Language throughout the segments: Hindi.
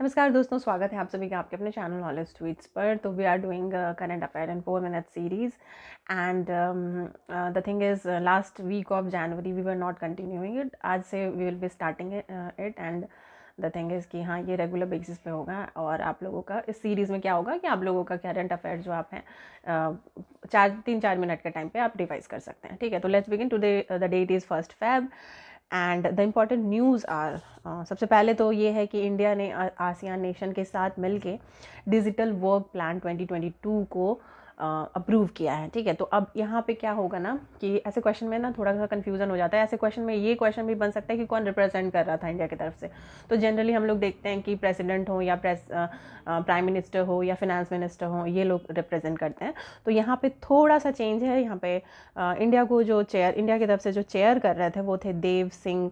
नमस्कार दोस्तों स्वागत है आप सभी का आपके अपने चैनल नॉलेज ट्वीट्स पर तो we are doing current affair in four minute series and the thing is last week of January we were not continuing it आज से we will be starting it and the thing is कि हाँ ये रेगुलर बेसिस पे होगा और आप लोगों का इस सीरीज़ में क्या होगा कि आप लोगों का करंट अफेयर जो आप हैं uh, चार तीन चार मिनट के टाइम पे आप रिवाइज कर सकते हैं ठीक है तो let's begin to the date is first Feb and the important news are सबसे पहले तो ये है कि इंडिया ने आसियान uh, नेशन के साथ मिलके डिजिटल वर्क प्लान 2022 को अप्रूव किया है ठीक है तो अब यहाँ पे क्या होगा ना कि ऐसे क्वेश्चन में ना थोड़ा सा कन्फ्यूज़न हो जाता है ऐसे क्वेश्चन में ये क्वेश्चन भी बन सकता है कि कौन रिप्रेजेंट कर रहा था इंडिया की तरफ से तो जनरली हम लोग देखते हैं कि प्रेसिडेंट हो या प्रेस प्राइम मिनिस्टर हो या फिनेंस मिनिस्टर हो ये लोग रिप्रेजेंट करते हैं तो यहाँ पे थोड़ा सा चेंज है यहाँ पे इंडिया को जो चेयर इंडिया की तरफ से जो चेयर कर रहे थे वो थे देव सिंह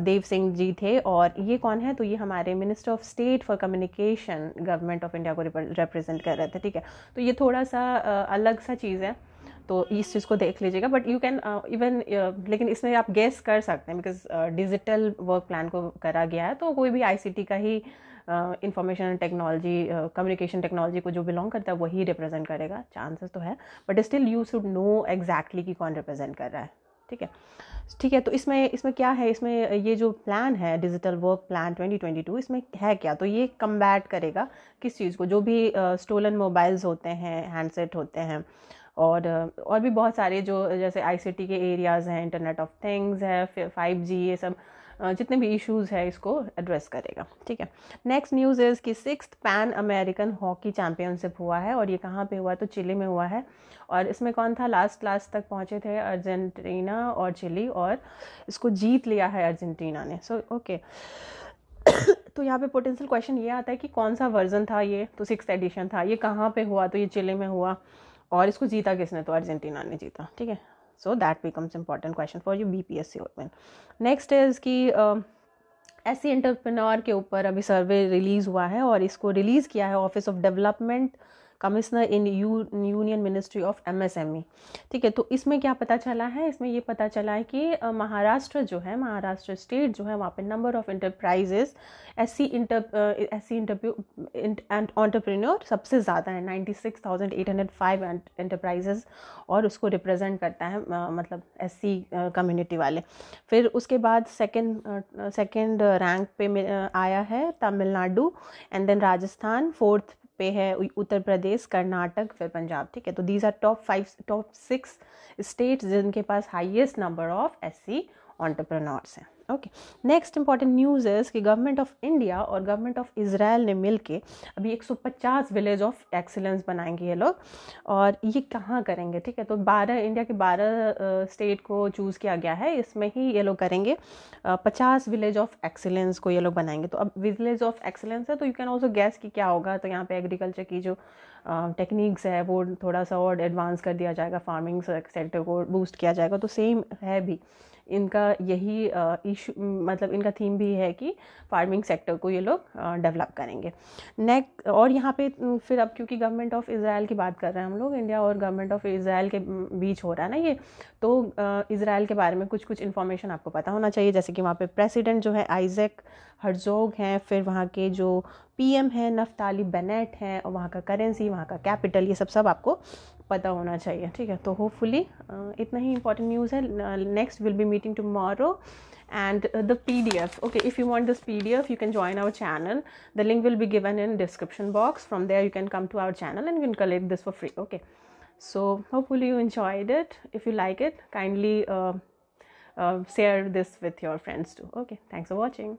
देव सिंह जी थे और ये कौन है तो ये हमारे minister of state for communication government of India को रिप्रेजेंट कर रहे थे ठीक है तो ये थोड़ा सा अलग सा चीज़ है तो इस चीज़ को देख लीजिएगा बट यू कैन इवन लेकिन इसमें आप गेस कर सकते हैं बिकॉज डिजिटल वर्क प्लान को करा गया है तो कोई भी आई का ही इंफॉर्मेशन टेक्नोलॉजी कम्युनिकेशन टेक्नोलॉजी को जो बिलोंग करता है वही रिप्रेजेंट करेगा चांसेस तो है but still you should know exactly कि कौन रिप्रेजेंट कर रहा है ठीक है ठीक है तो इसमें इसमें क्या है इसमें ये जो प्लान है डिजिटल वर्क प्लान 2022 इसमें है क्या तो ये कम्बैट करेगा किस चीज़ को जो भी स्टोलन मोबाइल्स होते हैं हैंडसेट होते हैं और और भी बहुत सारे जो जैसे आईसीटी के एरियाज़ हैं इंटरनेट ऑफ थिंग्स है फाइव जी ये सब जितने भी इश्यूज़ है इसको एड्रेस करेगा ठीक है नेक्स्ट न्यूज़ इज़ कि six Pan American hockey championship हुआ है और ये कहाँ पे हुआ तो चिली में हुआ है और इसमें कौन था लास्ट लास्ट तक पहुँचे थे अर्जेंटीना और चिली और इसको जीत लिया है अर्जेंटीना ने सो so, ओके okay. तो यहाँ पे पोटेंशियल क्वेश्चन ये आता है कि कौन सा वर्जन था ये तो सिक्स एडिशन था ये कहाँ पे हुआ तो ये चिले में हुआ और इसको जीता किसने तो अर्जेंटीना ने जीता ठीक है so that becomes important question for you BPSC open next is कि ऐसी um, एंटरप्रेन्योर के ऊपर अभी सर्वे रिलीज़ हुआ है और इसको रिलीज़ किया है office of development commissioner in union ministry of MSME ठीक है तो इसमें क्या पता चला है इसमें ये पता चला है कि महाराष्ट्र जो है महाराष्ट्र स्टेट जो है वहाँ पे number of enterprises S C inter S C entrepreneur सबसे ज़्यादा है ninety six thousand eight hundred five enterprises और उसको रिप्रेजेंट करता है मतलब एस सी कम्युनिटी वाले फिर उसके बाद सेकेंड सेकेंड रैंक पे आया है Tamil Nadu and then Rajasthan fourth पे है उत्तर प्रदेश कर्नाटक फिर पंजाब ठीक है तो these are top five top six states जिनके पास highest number of S C हैं okay next important news is कि गवर्नमेंट ऑफ इंडिया और गवर्नमेंट ऑफ इसराइल ने मिल के अभी 150 विलेज ऑफ एक्सीलेंस बनाएंगे ये लोग और ये कहाँ करेंगे ठीक है तो 12 इंडिया के 12 स्टेट को चूज़ किया गया है इसमें ही ये लोग करेंगे पचास विलेज ऑफ एक्सीलेंस को ये लोग बनाएंगे तो अब विलेज ऑफ एक्सीलेंस है तो यू कैन ऑल्सो गैस कि क्या होगा तो यहाँ पे एग्रीकल्चर की जो टेक्निक्स है वो थोड़ा सा और एडवांस कर दिया जाएगा फार्मिंग सेक्टर को बूस्ट किया जाएगा तो सेम है भी इनका यही इशू मतलब इनका थीम भी है कि फार्मिंग सेक्टर को ये लोग डेवलप करेंगे नेक्स्ट और यहाँ पे फिर अब क्योंकि गवर्नमेंट ऑफ इसराइल की बात कर रहे हैं हम लोग इंडिया और गवर्नमेंट ऑफ इसराइल के बीच हो रहा है ना ये तो इसराइल के बारे में कुछ कुछ इन्फॉर्मेशन आपको पता होना चाहिए जैसे कि वहाँ पे प्रेसिडेंट जो है आइजैक हरजोग हैं फिर वहाँ के जो पीएम हैं नफ्ताली बेनेट हैं और वहाँ का करेंसी वहाँ का कैपिटल ये सब सब आपको पता होना चाहिए ठीक है तो होपफुली इतना ही इंपॉर्टेंट न्यूज़ है next will be meeting tomorrow and the P D F okay if you want this P D F you can join our channel the link will be given in description box from there you can come to our channel and you can collect this for free okay so full you enjoyed it if you like it kindly share this with your friends to okay thanks for watching